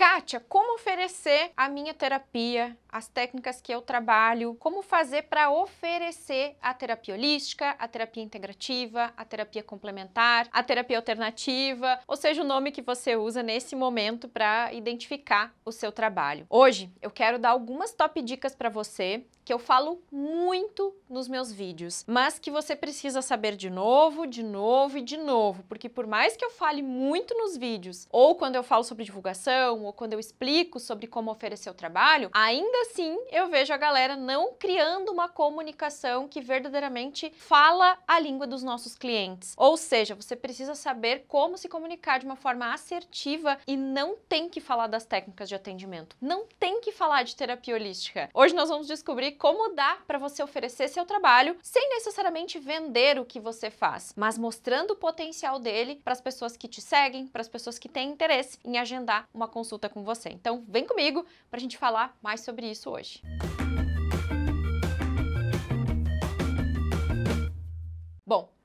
Kátia, como oferecer a minha terapia, as técnicas que eu trabalho, como fazer para oferecer a terapia holística, a terapia integrativa, a terapia complementar, a terapia alternativa, ou seja, o nome que você usa nesse momento para identificar o seu trabalho. Hoje eu quero dar algumas top dicas para você que eu falo muito nos meus vídeos, mas que você precisa saber de novo, de novo e de novo, porque por mais que eu fale muito nos vídeos, ou quando eu falo sobre divulgação, ou quando eu explico sobre como oferecer o trabalho, ainda assim eu vejo a galera não criando uma comunicação que verdadeiramente fala a língua dos nossos clientes. Ou seja, você precisa saber como se comunicar de uma forma assertiva e não tem que falar das técnicas de atendimento, não tem que falar de terapia holística. Hoje nós vamos descobrir como dá para você oferecer seu trabalho sem necessariamente vender o que você faz, mas mostrando o potencial dele para as pessoas que te seguem, para as pessoas que têm interesse em agendar uma consulta com você. Então, vem comigo para a gente falar mais sobre isso hoje.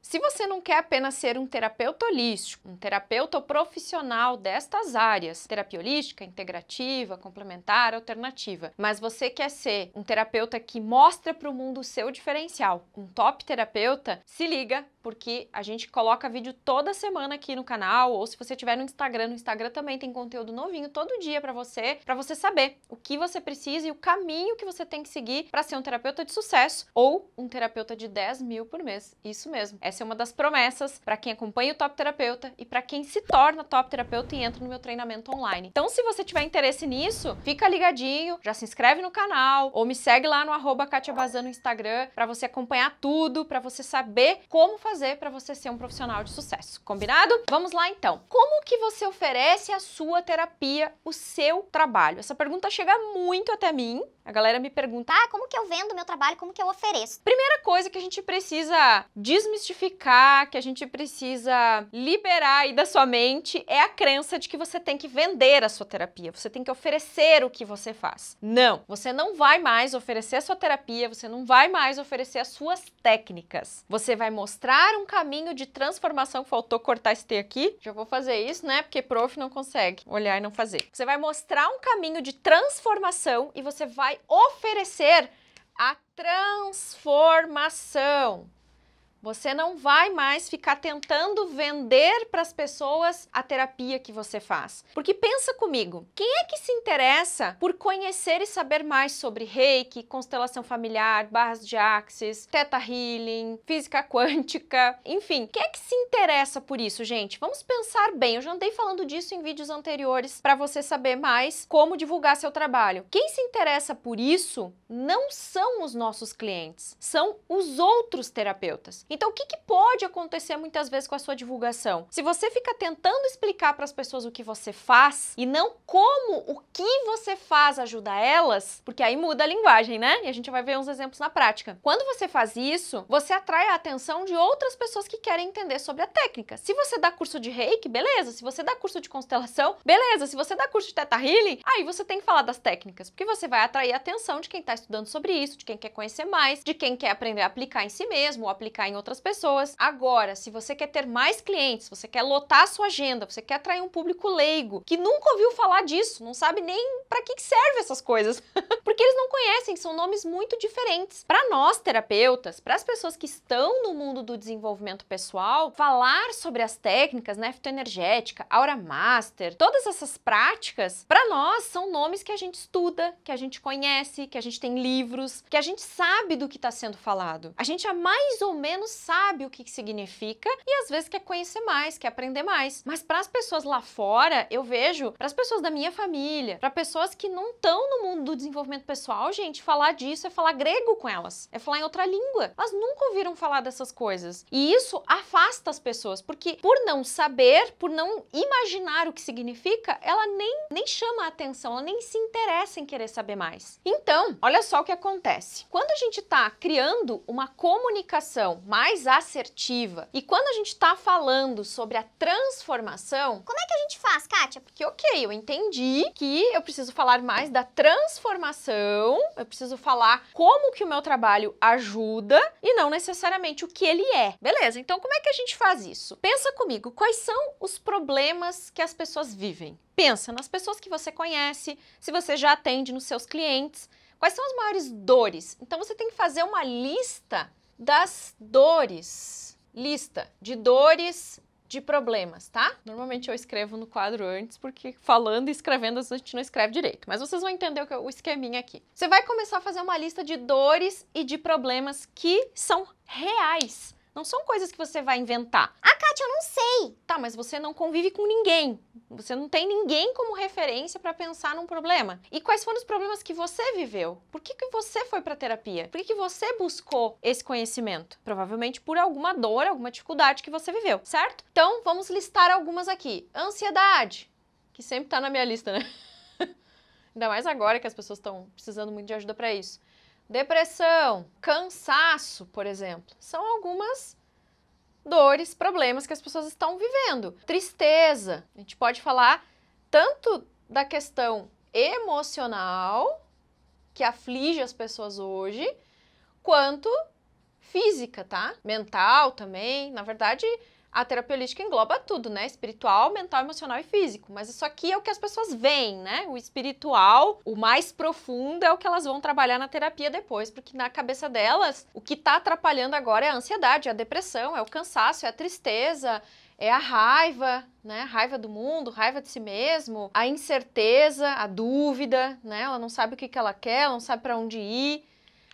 Se você não quer apenas ser um terapeuta holístico, um terapeuta profissional destas áreas, terapia holística, integrativa, complementar, alternativa, mas você quer ser um terapeuta que mostra para o mundo o seu diferencial, um top terapeuta, se liga, porque a gente coloca vídeo toda semana aqui no canal, ou se você tiver no Instagram, no Instagram também tem conteúdo novinho todo dia para você, para você saber o que você precisa e o caminho que você tem que seguir para ser um terapeuta de sucesso ou um terapeuta de 10 mil por mês. Isso mesmo. É essa é uma das promessas para quem acompanha o Top Terapeuta e para quem se torna Top Terapeuta e entra no meu treinamento online. Então, se você tiver interesse nisso, fica ligadinho, já se inscreve no canal ou me segue lá no arroba Bazan no Instagram para você acompanhar tudo, para você saber como fazer para você ser um profissional de sucesso. Combinado? Vamos lá então. Como que você oferece a sua terapia, o seu trabalho? Essa pergunta chega muito até mim a galera me pergunta: ah, como que eu vendo meu trabalho? Como que eu ofereço? Primeira coisa que a gente precisa desmistificar, que a gente precisa liberar aí da sua mente, é a crença de que você tem que vender a sua terapia, você tem que oferecer o que você faz. Não, você não vai mais oferecer a sua terapia, você não vai mais oferecer as suas técnicas. Você vai mostrar um caminho de transformação. Faltou cortar esse T aqui, já vou fazer isso, né? Porque prof não consegue olhar e não fazer. Você vai mostrar um caminho de transformação e você vai oferecer a transformação. Você não vai mais ficar tentando vender para as pessoas a terapia que você faz. Porque pensa comigo, quem é que se interessa por conhecer e saber mais sobre reiki, constelação familiar, barras de axis, teta healing, física quântica, enfim, quem é que se interessa por isso, gente? Vamos pensar bem, eu já andei falando disso em vídeos anteriores para você saber mais como divulgar seu trabalho. Quem se interessa por isso não são os nossos clientes, são os outros terapeutas. Então, o que, que pode acontecer muitas vezes com a sua divulgação? Se você fica tentando explicar para as pessoas o que você faz e não como o que você faz ajuda elas, porque aí muda a linguagem, né? E a gente vai ver uns exemplos na prática. Quando você faz isso, você atrai a atenção de outras pessoas que querem entender sobre a técnica. Se você dá curso de reiki, beleza. Se você dá curso de constelação, beleza. Se você dá curso de teta healing, aí você tem que falar das técnicas, porque você vai atrair a atenção de quem está estudando sobre isso, de quem quer conhecer mais, de quem quer aprender a aplicar em si mesmo ou aplicar em outras pessoas. Agora, se você quer ter mais clientes, você quer lotar a sua agenda, você quer atrair um público leigo que nunca ouviu falar disso, não sabe nem para que, que serve essas coisas, porque eles não conhecem, são nomes muito diferentes. Para nós terapeutas, para as pessoas que estão no mundo do desenvolvimento pessoal, falar sobre as técnicas, né, fitoenergética, aura master, todas essas práticas, para nós são nomes que a gente estuda, que a gente conhece, que a gente tem livros, que a gente sabe do que está sendo falado. A gente há é mais ou menos sabe o que significa e às vezes quer conhecer mais, quer aprender mais. Mas para as pessoas lá fora, eu vejo, para as pessoas da minha família, para pessoas que não estão no mundo do desenvolvimento pessoal, gente, falar disso é falar grego com elas, é falar em outra língua. Elas nunca ouviram falar dessas coisas. E isso afasta as pessoas, porque por não saber, por não imaginar o que significa, ela nem, nem chama a atenção, ela nem se interessa em querer saber mais. Então, olha só o que acontece. Quando a gente está criando uma comunicação, uma mais assertiva. E quando a gente está falando sobre a transformação, como é que a gente faz, Kátia? Porque, ok, eu entendi que eu preciso falar mais da transformação, eu preciso falar como que o meu trabalho ajuda e não necessariamente o que ele é. Beleza, então como é que a gente faz isso? Pensa comigo, quais são os problemas que as pessoas vivem? Pensa nas pessoas que você conhece, se você já atende nos seus clientes, quais são as maiores dores. Então você tem que fazer uma lista das dores. Lista de dores de problemas, tá? Normalmente eu escrevo no quadro antes, porque falando e escrevendo a gente não escreve direito. Mas vocês vão entender é o, esqueminha aqui. Você vai começar a fazer uma lista de dores e de problemas que são reais não são coisas que você vai inventar. Ah, Kátia, eu não sei. Tá, mas você não convive com ninguém. Você não tem ninguém como referência para pensar num problema. E quais foram os problemas que você viveu? Por que, que você foi para terapia? Por que, que você buscou esse conhecimento? Provavelmente por alguma dor, alguma dificuldade que você viveu, certo? Então, vamos listar algumas aqui. Ansiedade, que sempre tá na minha lista, né? Ainda mais agora que as pessoas estão precisando muito de ajuda para isso depressão, cansaço, por exemplo, são algumas dores, problemas que as pessoas estão vivendo. Tristeza, a gente pode falar tanto da questão emocional que aflige as pessoas hoje, quanto física, tá? Mental também. Na verdade, a terapia holística engloba tudo, né? Espiritual, mental, emocional e físico. Mas isso aqui é o que as pessoas veem, né? O espiritual, o mais profundo, é o que elas vão trabalhar na terapia depois, porque na cabeça delas, o que está atrapalhando agora é a ansiedade, é a depressão, é o cansaço, é a tristeza, é a raiva, né? Raiva do mundo, raiva de si mesmo, a incerteza, a dúvida, né? Ela não sabe o que, que ela quer, ela não sabe para onde ir.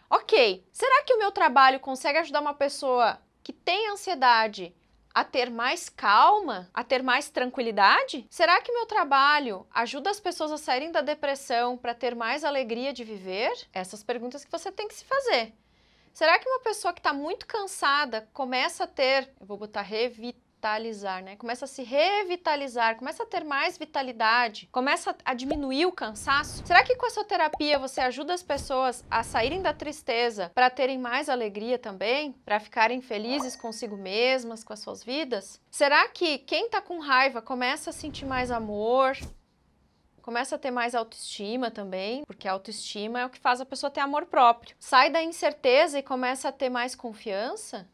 Ok, será que o meu trabalho consegue ajudar uma pessoa que tem ansiedade a ter mais calma, a ter mais tranquilidade? Será que meu trabalho ajuda as pessoas a saírem da depressão para ter mais alegria de viver? Essas perguntas que você tem que se fazer. Será que uma pessoa que está muito cansada começa a ter, eu vou botar revitalização, revitalizar, né? Começa a se revitalizar, começa a ter mais vitalidade, começa a diminuir o cansaço. Será que com essa terapia você ajuda as pessoas a saírem da tristeza para terem mais alegria também, para ficarem felizes consigo mesmas, com as suas vidas? Será que quem tá com raiva começa a sentir mais amor, começa a ter mais autoestima também, porque a autoestima é o que faz a pessoa ter amor próprio. Sai da incerteza e começa a ter mais confiança?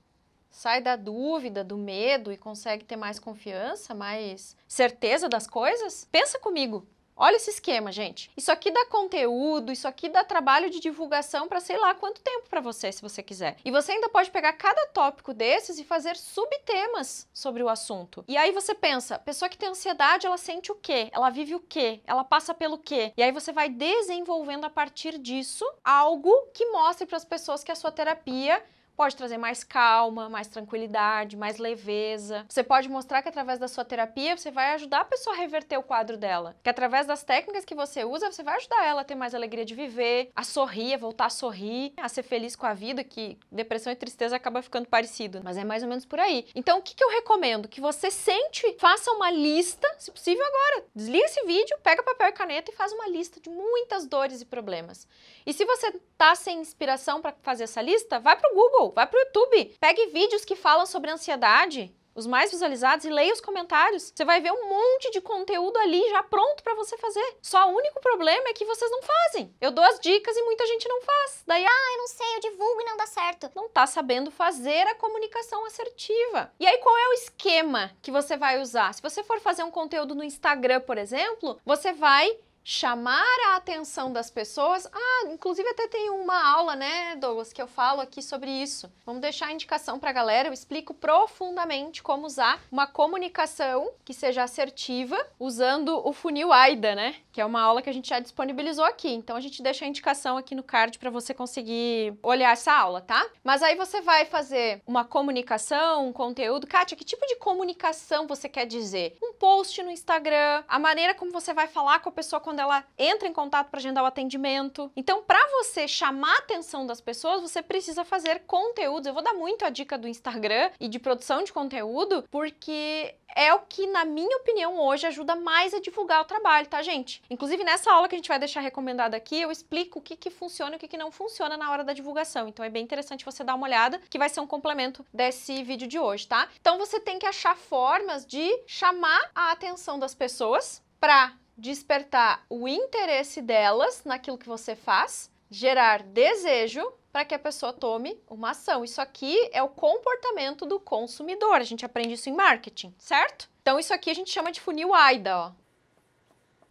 sai da dúvida, do medo e consegue ter mais confiança, mais certeza das coisas? Pensa comigo. Olha esse esquema, gente. Isso aqui dá conteúdo, isso aqui dá trabalho de divulgação para sei lá quanto tempo para você, se você quiser. E você ainda pode pegar cada tópico desses e fazer subtemas sobre o assunto. E aí você pensa, pessoa que tem ansiedade, ela sente o quê? Ela vive o quê? Ela passa pelo quê? E aí você vai desenvolvendo a partir disso algo que mostre para as pessoas que a sua terapia pode trazer mais calma, mais tranquilidade, mais leveza. Você pode mostrar que através da sua terapia você vai ajudar a pessoa a reverter o quadro dela, que através das técnicas que você usa você vai ajudar ela a ter mais alegria de viver, a sorrir, a voltar a sorrir, a ser feliz com a vida, que depressão e tristeza acaba ficando parecido, mas é mais ou menos por aí. Então o que, que eu recomendo? Que você sente, faça uma lista, se possível agora, desliga esse vídeo, pega papel e caneta e faz uma lista de muitas dores e problemas. E se você tá sem inspiração para fazer essa lista, vai pro Google Google, vai para o YouTube, pegue vídeos que falam sobre ansiedade, os mais visualizados e leia os comentários. Você vai ver um monte de conteúdo ali já pronto para você fazer. Só o único problema é que vocês não fazem. Eu dou as dicas e muita gente não faz. Daí, ah, eu não sei, eu divulgo e não dá certo. Não tá sabendo fazer a comunicação assertiva. E aí qual é o esquema que você vai usar? Se você for fazer um conteúdo no Instagram, por exemplo, você vai chamar a atenção das pessoas. Ah, inclusive até tem uma aula, né, Douglas, que eu falo aqui sobre isso. Vamos deixar a indicação para a galera, eu explico profundamente como usar uma comunicação que seja assertiva usando o funil AIDA, né? Que é uma aula que a gente já disponibilizou aqui. Então a gente deixa a indicação aqui no card para você conseguir olhar essa aula, tá? Mas aí você vai fazer uma comunicação, um conteúdo. Kátia, que tipo de comunicação você quer dizer? Um post no Instagram, a maneira como você vai falar com a pessoa quando quando ela entra em contato para agendar o atendimento. Então, para você chamar a atenção das pessoas, você precisa fazer conteúdos. Eu vou dar muito a dica do Instagram e de produção de conteúdo, porque é o que, na minha opinião, hoje ajuda mais a divulgar o trabalho, tá, gente? Inclusive, nessa aula que a gente vai deixar recomendada aqui, eu explico o que, que funciona e o que, que não funciona na hora da divulgação. Então, é bem interessante você dar uma olhada, que vai ser um complemento desse vídeo de hoje, tá? Então, você tem que achar formas de chamar a atenção das pessoas para despertar o interesse delas naquilo que você faz, gerar desejo para que a pessoa tome uma ação. Isso aqui é o comportamento do consumidor. A gente aprende isso em marketing, certo? Então isso aqui a gente chama de funil AIDA, ó.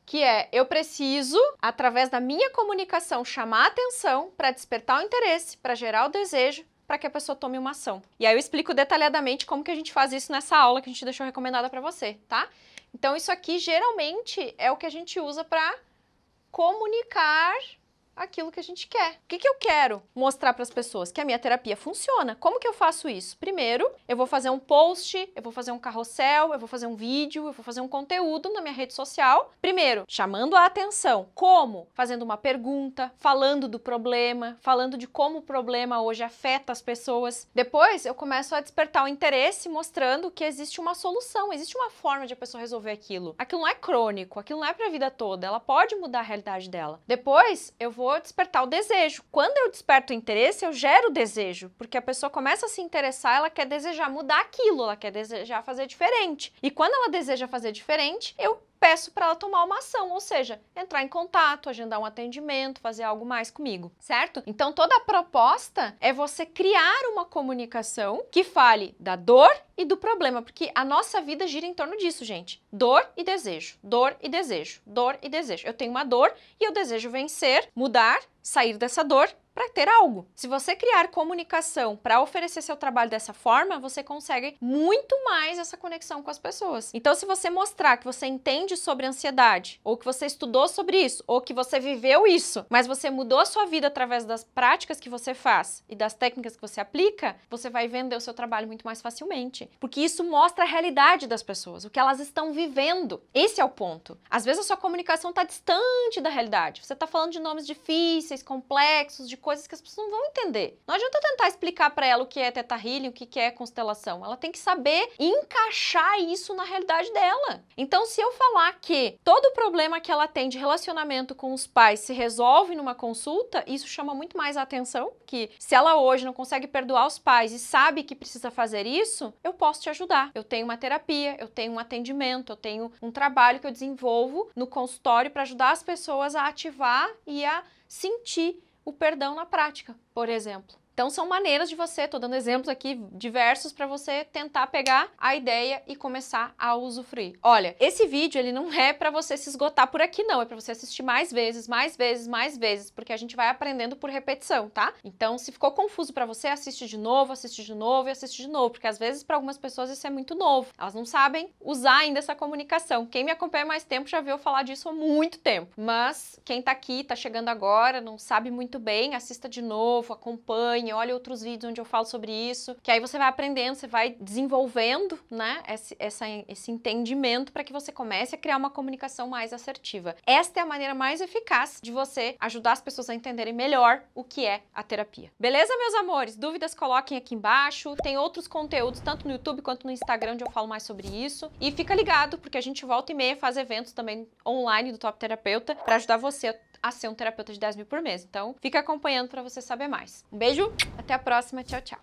Que é, eu preciso, através da minha comunicação, chamar atenção para despertar o interesse, para gerar o desejo, para que a pessoa tome uma ação. E aí eu explico detalhadamente como que a gente faz isso nessa aula que a gente deixou recomendada para você, tá? Então, isso aqui geralmente é o que a gente usa para comunicar aquilo que a gente quer. O que, que eu quero mostrar para as pessoas? Que a minha terapia funciona. Como que eu faço isso? Primeiro, eu vou fazer um post, eu vou fazer um carrossel, eu vou fazer um vídeo, eu vou fazer um conteúdo na minha rede social. Primeiro, chamando a atenção. Como? Fazendo uma pergunta, falando do problema, falando de como o problema hoje afeta as pessoas. Depois, eu começo a despertar o interesse mostrando que existe uma solução, existe uma forma de a pessoa resolver aquilo. Aquilo não é crônico, aquilo não é para a vida toda, ela pode mudar a realidade dela. Depois, eu vou vou despertar o desejo. Quando eu desperto o interesse, eu gero o desejo, porque a pessoa começa a se interessar, ela quer desejar mudar aquilo, ela quer desejar fazer diferente. E quando ela deseja fazer diferente, eu peço para ela tomar uma ação, ou seja, entrar em contato, agendar um atendimento, fazer algo mais comigo, certo? Então toda a proposta é você criar uma comunicação que fale da dor e do problema, porque a nossa vida gira em torno disso, gente. Dor e desejo, dor e desejo, dor e desejo. Eu tenho uma dor e eu desejo vencer, mudar, sair dessa dor para ter algo. Se você criar comunicação para oferecer seu trabalho dessa forma, você consegue muito mais essa conexão com as pessoas. Então, se você mostrar que você entende sobre ansiedade, ou que você estudou sobre isso, ou que você viveu isso, mas você mudou a sua vida através das práticas que você faz e das técnicas que você aplica, você vai vender o seu trabalho muito mais facilmente. Porque isso mostra a realidade das pessoas, o que elas estão vivendo. Esse é o ponto. Às vezes a sua comunicação está distante da realidade. Você está falando de nomes difíceis, complexos, de coisas que as pessoas não vão entender. Não adianta eu tentar explicar para ela o que é teta healing, o que é constelação. Ela tem que saber encaixar isso na realidade dela. Então, se eu falar que todo problema que ela tem de relacionamento com os pais se resolve numa consulta, isso chama muito mais a atenção que se ela hoje não consegue perdoar os pais e sabe que precisa fazer isso, eu posso te ajudar. Eu tenho uma terapia, eu tenho um atendimento, eu tenho um trabalho que eu desenvolvo no consultório para ajudar as pessoas a ativar e a sentir o perdão na prática, por exemplo. Então são maneiras de você, estou dando exemplos aqui diversos para você tentar pegar a ideia e começar a usufruir. Olha, esse vídeo ele não é para você se esgotar por aqui não, é para você assistir mais vezes, mais vezes, mais vezes, porque a gente vai aprendendo por repetição, tá? Então se ficou confuso para você, assiste de novo, assiste de novo e assiste de novo, porque às vezes para algumas pessoas isso é muito novo. Elas não sabem usar ainda essa comunicação. Quem me acompanha mais tempo já viu falar disso há muito tempo. Mas quem está aqui, está chegando agora, não sabe muito bem, assista de novo, acompanhe e assim, olha outros vídeos onde eu falo sobre isso, que aí você vai aprendendo, você vai desenvolvendo, né, esse, essa, esse entendimento para que você comece a criar uma comunicação mais assertiva. Esta é a maneira mais eficaz de você ajudar as pessoas a entenderem melhor o que é a terapia. Beleza, meus amores? Dúvidas coloquem aqui embaixo. Tem outros conteúdos tanto no YouTube quanto no Instagram onde eu falo mais sobre isso. E fica ligado porque a gente volta e meia faz eventos também online do Top Terapeuta para ajudar você a a ser um terapeuta de 10 mil por mês. Então, fica acompanhando para você saber mais. Um beijo, até a próxima, tchau, tchau.